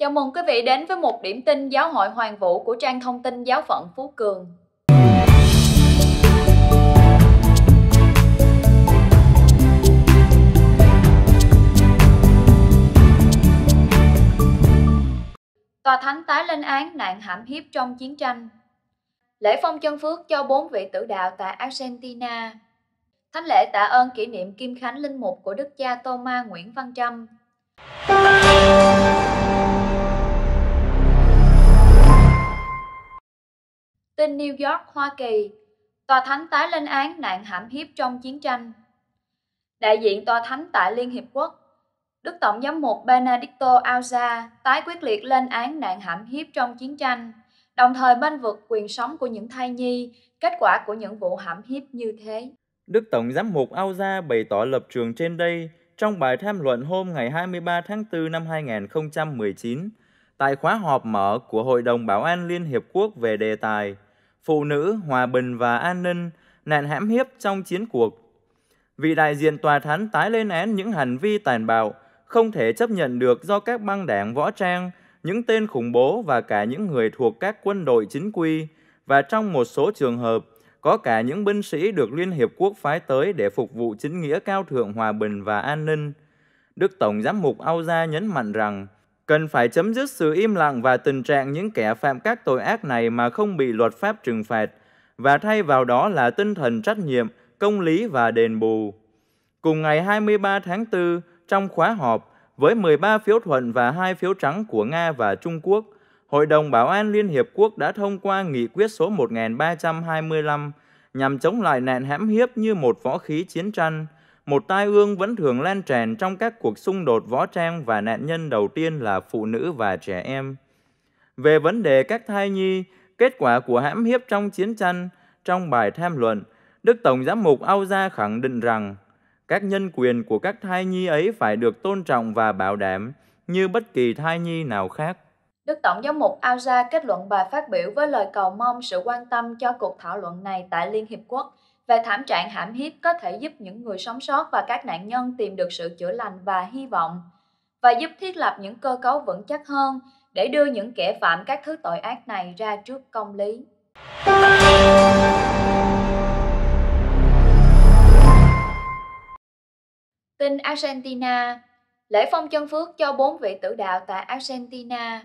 Chào mừng quý vị đến với một điểm tin giáo hội Hoàng Vũ của trang thông tin giáo phận Phú Cường. Tòa Thánh tái lên án nạn hãm hiếp trong chiến tranh. Lễ phong chân phước cho bốn vị tử đạo tại Argentina. Thánh lễ tạ ơn kỷ niệm Kim Khánh Linh Mục của Đức cha Thomas Nguyễn Văn Trâm. tin New York, Hoa Kỳ, tòa thánh tái lên án nạn hãm hiếp trong chiến tranh. Đại diện tòa thánh tại Liên Hiệp Quốc, Đức Tổng giám mục Benedicto Alza tái quyết liệt lên án nạn hãm hiếp trong chiến tranh, đồng thời bên vực quyền sống của những thai nhi, kết quả của những vụ hãm hiếp như thế. Đức Tổng giám mục Alza bày tỏ lập trường trên đây trong bài tham luận hôm ngày 23 tháng 4 năm 2019 tại khóa họp mở của Hội đồng Bảo an Liên Hiệp Quốc về đề tài phụ nữ, hòa bình và an ninh, nạn hãm hiếp trong chiến cuộc. Vị đại diện tòa thánh tái lên án những hành vi tàn bạo, không thể chấp nhận được do các băng đảng võ trang, những tên khủng bố và cả những người thuộc các quân đội chính quy, và trong một số trường hợp, có cả những binh sĩ được Liên Hiệp Quốc phái tới để phục vụ chính nghĩa cao thượng hòa bình và an ninh. Đức Tổng Giám mục Auja nhấn mạnh rằng, cần phải chấm dứt sự im lặng và tình trạng những kẻ phạm các tội ác này mà không bị luật pháp trừng phạt, và thay vào đó là tinh thần trách nhiệm, công lý và đền bù. Cùng ngày 23 tháng 4, trong khóa họp, với 13 phiếu thuận và 2 phiếu trắng của Nga và Trung Quốc, Hội đồng Bảo an Liên Hiệp Quốc đã thông qua nghị quyết số 1325 nhằm chống lại nạn hãm hiếp như một võ khí chiến tranh – một tai ương vẫn thường lan tràn trong các cuộc xung đột võ trang và nạn nhân đầu tiên là phụ nữ và trẻ em. Về vấn đề các thai nhi, kết quả của hãm hiếp trong chiến tranh, trong bài tham luận, Đức Tổng Giám mục Ao Auza khẳng định rằng các nhân quyền của các thai nhi ấy phải được tôn trọng và bảo đảm như bất kỳ thai nhi nào khác. Đức Tổng giám mục Ao Auja kết luận bài phát biểu với lời cầu mong sự quan tâm cho cuộc thảo luận này tại Liên Hiệp Quốc về thảm trạng hãm hiếp có thể giúp những người sống sót và các nạn nhân tìm được sự chữa lành và hy vọng và giúp thiết lập những cơ cấu vững chắc hơn để đưa những kẻ phạm các thứ tội ác này ra trước công lý. Tin Argentina Lễ phong chân phước cho bốn vị tử đạo tại Argentina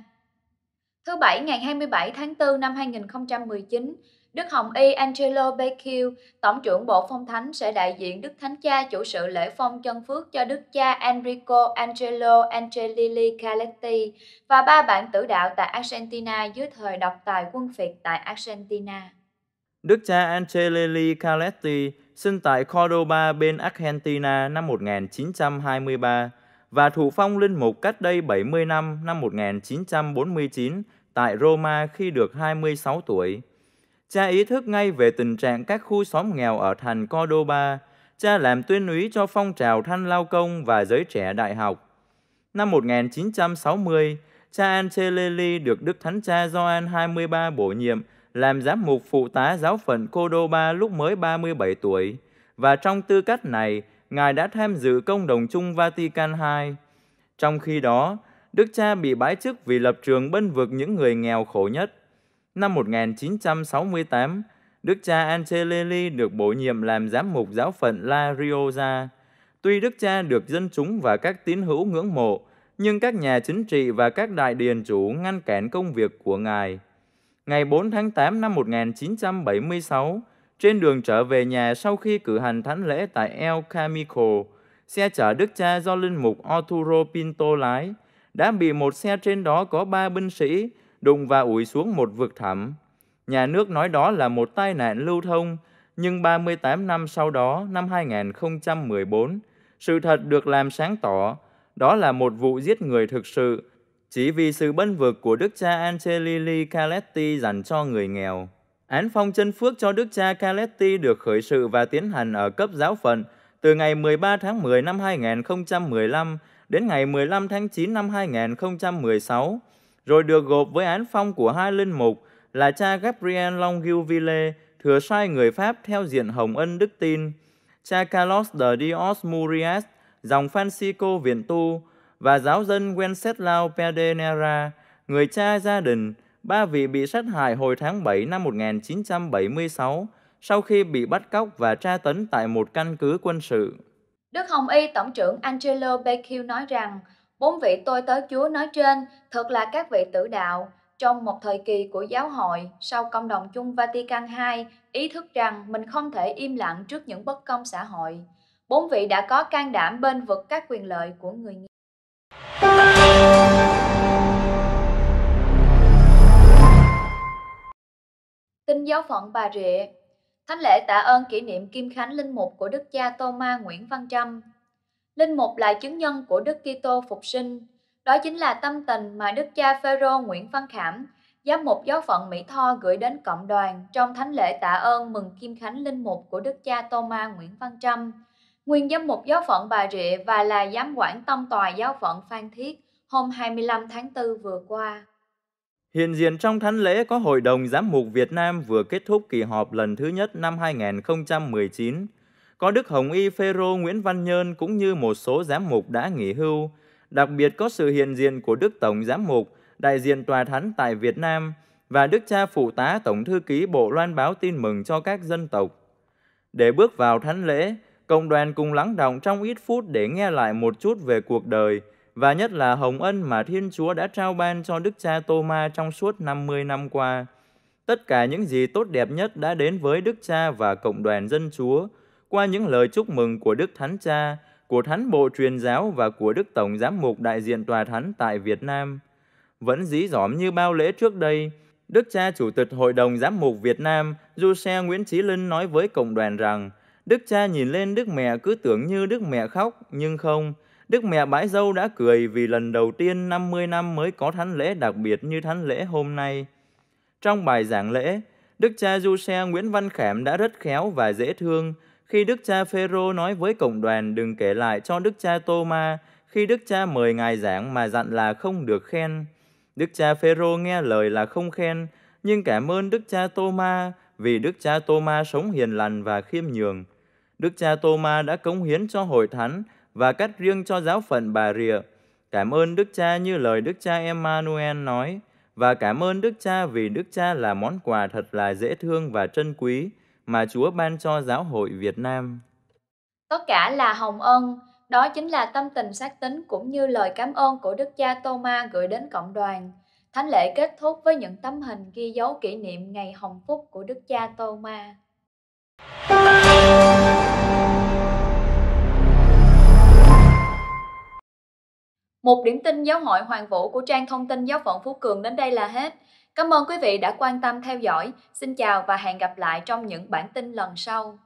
Thứ Bảy ngày 27 tháng 4 năm 2019, Đức Hồng Y Angelo Becciu, Tổng trưởng Bộ Phong Thánh sẽ đại diện Đức Thánh Cha chủ sự lễ phong chân phước cho Đức Cha Enrico Angelo Angelili Caletti và ba bạn tử đạo tại Argentina dưới thời độc tài quân phiệt tại Argentina. Đức cha Angelili Caletti sinh tại Cordoba bên Argentina năm 1923 và thụ phong linh mục cách đây 70 năm năm 1949 tại Roma khi được 26 tuổi. Cha ý thức ngay về tình trạng các khu xóm nghèo ở thành Cordoba. Cha làm tuyên úy cho phong trào thanh lao công và giới trẻ đại học. Năm 1960, cha Ancelelli được Đức Thánh Cha Gioan 23 bổ nhiệm làm giám mục phụ tá giáo phận Cordoba lúc mới 37 tuổi. Và trong tư cách này, Ngài đã tham dự công đồng chung Vatican II. Trong khi đó, Đức Cha bị bãi chức vì lập trường bênh vực những người nghèo khổ nhất. Năm 1968, đức cha Angelelli được bổ nhiệm làm giám mục giáo phận La Rioja. Tuy đức cha được dân chúng và các tín hữu ngưỡng mộ, nhưng các nhà chính trị và các đại điền chủ ngăn cản công việc của ngài. Ngày 4 tháng 8 năm 1976, trên đường trở về nhà sau khi cử hành thánh lễ tại El Camico, xe chở đức cha do linh mục Arturo Pinto lái đã bị một xe trên đó có ba binh sĩ đùng và ủi xuống một vực thẳm. Nhà nước nói đó là một tai nạn lưu thông, nhưng 38 năm sau đó, năm 2014, sự thật được làm sáng tỏ, đó là một vụ giết người thực sự, chỉ vì sự bân vực của đức cha Angelili Caletti dành cho người nghèo. Án phong chân phước cho đức cha Caletti được khởi sự và tiến hành ở cấp giáo phận từ ngày 13 tháng 10 năm 2015 đến ngày 15 tháng 9 năm 2016 rồi được gộp với án phong của hai linh mục là cha Gabriel Longilville, thừa sai người Pháp theo diện Hồng Ân Đức Tin, cha Carlos de Dios Murias, dòng Francisco Viện Tu, và giáo dân Wenceslao Pedernera, người cha gia đình, ba vị bị sát hại hồi tháng 7 năm 1976 sau khi bị bắt cóc và tra tấn tại một căn cứ quân sự. Đức Hồng Y Tổng trưởng Angelo Becquil nói rằng Bốn vị tôi tới chúa nói trên thật là các vị tử đạo. Trong một thời kỳ của giáo hội, sau công đồng chung Vatican II, ý thức rằng mình không thể im lặng trước những bất công xã hội. Bốn vị đã có can đảm bên vực các quyền lợi của người nghèo. Tin giáo phận Bà Rịa Thánh lễ tạ ơn kỷ niệm Kim Khánh Linh Mục của Đức cha Tô Ma Nguyễn Văn Trâm Linh mục là chứng nhân của Đức Kitô phục sinh. Đó chính là tâm tình mà Đức cha Phêrô Nguyễn Văn Khảm, giám mục giáo phận Mỹ Tho gửi đến cộng đoàn trong thánh lễ tạ ơn mừng Kim Khánh Linh mục của Đức cha Thomas Nguyễn Văn Trâm, nguyên giám mục giáo phận Bà Rịa và là giám quản tông tòa giáo phận Phan Thiết hôm 25 tháng 4 vừa qua. Hiện diện trong thánh lễ có Hội đồng Giám mục Việt Nam vừa kết thúc kỳ họp lần thứ nhất năm 2019 có Đức Hồng Y Phêrô Nguyễn Văn Nhơn cũng như một số giám mục đã nghỉ hưu, đặc biệt có sự hiện diện của Đức Tổng giám mục, đại diện tòa thánh tại Việt Nam và Đức cha phụ tá Tổng thư ký Bộ loan báo tin mừng cho các dân tộc. Để bước vào thánh lễ, cộng đoàn cùng lắng động trong ít phút để nghe lại một chút về cuộc đời và nhất là hồng ân mà Thiên Chúa đã trao ban cho Đức cha Tô Ma trong suốt 50 năm qua. Tất cả những gì tốt đẹp nhất đã đến với Đức cha và cộng đoàn dân Chúa – qua những lời chúc mừng của Đức Thánh Cha, của Thánh Bộ Truyền Giáo và của Đức Tổng Giám mục đại diện Tòa Thánh tại Việt Nam. Vẫn dí dỏm như bao lễ trước đây, Đức cha Chủ tịch Hội đồng Giám mục Việt Nam, Du xe Nguyễn Chí Linh nói với cộng đoàn rằng, Đức cha nhìn lên Đức mẹ cứ tưởng như Đức mẹ khóc, nhưng không. Đức mẹ bãi dâu đã cười vì lần đầu tiên 50 năm mới có thánh lễ đặc biệt như thánh lễ hôm nay. Trong bài giảng lễ, Đức cha Du xe Nguyễn Văn Khảm đã rất khéo và dễ thương, khi đức cha Phêrô nói với cộng đoàn đừng kể lại cho đức cha Tô-ma, khi đức cha mời ngài giảng mà dặn là không được khen. Đức cha Phêrô nghe lời là không khen, nhưng cảm ơn đức cha Tô-ma vì đức cha Tô-ma sống hiền lành và khiêm nhường. Đức cha Tô-ma đã cống hiến cho hội thánh và cắt riêng cho giáo phận Bà Rịa. Cảm ơn đức cha như lời đức cha Emmanuel nói và cảm ơn đức cha vì đức cha là món quà thật là dễ thương và trân quý mà Chúa ban cho giáo hội Việt Nam. Tất cả là hồng ân, đó chính là tâm tình sát tính cũng như lời cảm ơn của Đức Cha Thomas gửi đến cộng đoàn. Thánh lễ kết thúc với những tấm hình ghi dấu kỷ niệm ngày hồng phúc của Đức Cha Thomas. Một điểm tin giáo hội Hoàng Vũ của trang thông tin giáo phận Phú Cường đến đây là hết. Cảm ơn quý vị đã quan tâm theo dõi. Xin chào và hẹn gặp lại trong những bản tin lần sau.